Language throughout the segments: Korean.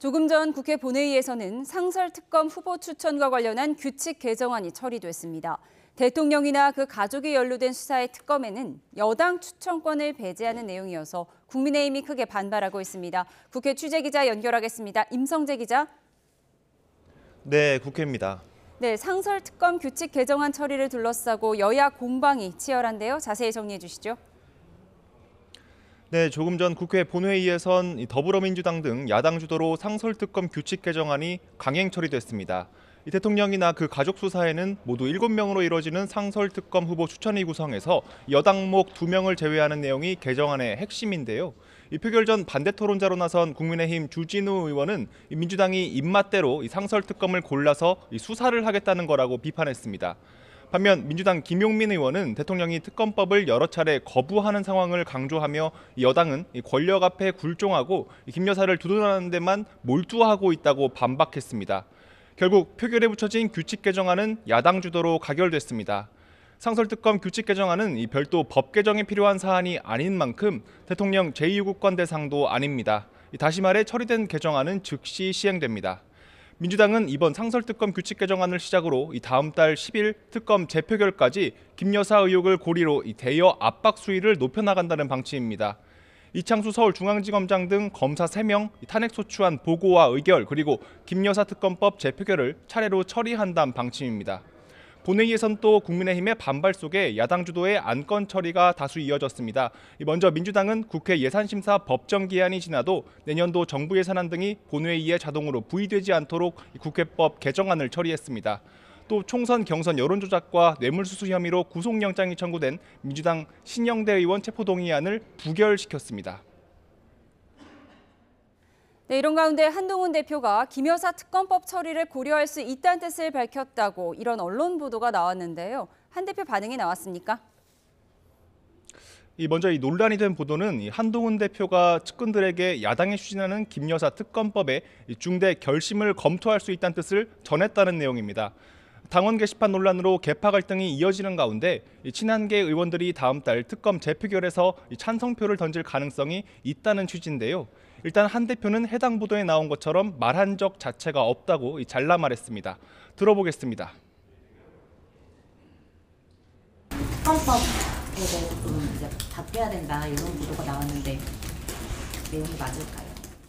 조금 전 국회 본회의에서는 상설특검 후보 추천과 관련한 규칙 개정안이 처리됐습니다. 대통령이나 그 가족이 연루된 수사의 특검에는 여당 추천권을 배제하는 내용이어서 국민의힘이 크게 반발하고 있습니다. 국회 취재기자 연결하겠습니다. 임성재 기자. 네, 국회입니다. 네, 상설특검 규칙 개정안 처리를 둘러싸고 여야 공방이 치열한데요. 자세히 정리해 주시죠. 네, 조금 전 국회 본회의에선 더불어민주당 등 야당 주도로 상설특검 규칙 개정안이 강행 처리됐습니다. 이 대통령이나 그 가족 수사에는 모두 7명으로 이뤄지는 상설특검 후보 추천위 구성에서 여당목 2명을 제외하는 내용이 개정안의 핵심인데요. 이 표결 전 반대 토론자로 나선 국민의힘 주진우 의원은 민주당이 입맛대로 상설특검을 골라서 수사를 하겠다는 거라고 비판했습니다. 반면 민주당 김용민 의원은 대통령이 특검법을 여러 차례 거부하는 상황을 강조하며 여당은 권력 앞에 굴종하고 김 여사를 두둔하는 데만 몰두하고 있다고 반박했습니다. 결국 표결에 붙여진 규칙 개정안은 야당 주도로 가결됐습니다. 상설특검 규칙 개정안은 이 별도 법 개정이 필요한 사안이 아닌 만큼 대통령 제2국관 대상도 아닙니다. 다시 말해 처리된 개정안은 즉시 시행됩니다. 민주당은 이번 상설특검 규칙 개정안을 시작으로 이 다음 달 10일 특검 재표결까지 김여사 의혹을 고리로 이 대여 압박 수위를 높여나간다는 방침입니다. 이창수 서울중앙지검장 등 검사 3명 탄핵소추안 보고와 의결 그리고 김여사 특검법 재표결을 차례로 처리한다는 방침입니다. 본회의에선 또 국민의힘의 반발 속에 야당 주도의 안건 처리가 다수 이어졌습니다. 먼저 민주당은 국회 예산심사 법정 기한이 지나도 내년도 정부 예산안 등이 본회의에 자동으로 부의되지 않도록 국회법 개정안을 처리했습니다. 또 총선 경선 여론조작과 뇌물수수 혐의로 구속영장이 청구된 민주당 신영대 의원 체포동의안을 부결시켰습니다. 네, 이런 가운데 한동훈 대표가 김여사 특검법 처리를 고려할 수 있다는 뜻을 밝혔다고 이런 언론 보도가 나왔는데요. 한 대표 반응이 나왔습니까? 이 먼저 이 논란이 된 보도는 한동훈 대표가 측근들에게 야당이 추진하는 김여사 특검법에 중대 결심을 검토할 수 있다는 뜻을 전했다는 내용입니다. 당원 게시판 논란으로 개파 갈등이 이어지는 가운데 친한계 의원들이 다음 달 특검 재표결에서 찬성표를 던질 가능성이 있다는 취지인데요. 일단 한 대표는 해당 보도에 나온 것처럼 말한 적 자체가 없다고 잘라 말했습니다. 들어보겠습니다. 특법에 대해서 이제 답해야 된다 이런 보도가 나왔는데 내용이 맞을까요?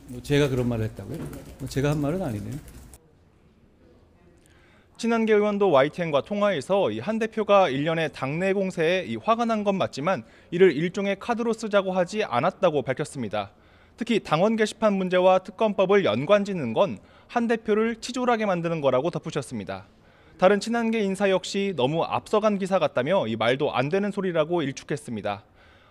뭐 제가 그런 말을 했다고요? 네, 네. 뭐 제가 한 말은 아니네요. 신한계 의원도 YTN과 통화에서 한 대표가 일련의 당내 공세에 화가 난 건 맞지만 이를 일종의 카드로 쓰자고 하지 않았다고 밝혔습니다. 특히 당원 게시판 문제와 특검법을 연관 짓는 건 한 대표를 치졸하게 만드는 거라고 덧붙였습니다. 다른 친한계 인사 역시 너무 앞서간 기사 같다며 이 말도 안 되는 소리라고 일축했습니다.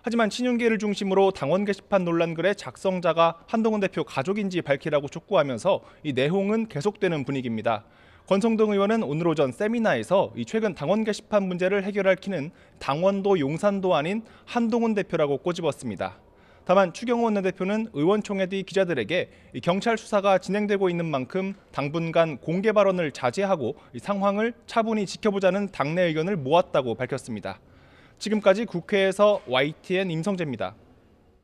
하지만 친윤계를 중심으로 당원 게시판 논란 글의 작성자가 한동훈 대표 가족인지 밝히라고 촉구하면서 이 내홍은 계속되는 분위기입니다. 권성동 의원은 오늘 오전 세미나에서 이 최근 당원 게시판 문제를 해결할 키는 당원도 용산도 아닌 한동훈 대표라고 꼬집었습니다. 다만 추경호 원내대표는 의원총회 뒤 기자들에게 경찰 수사가 진행되고 있는 만큼 당분간 공개 발언을 자제하고 상황을 차분히 지켜보자는 당내 의견을 모았다고 밝혔습니다. 지금까지 국회에서 YTN 임성재입니다.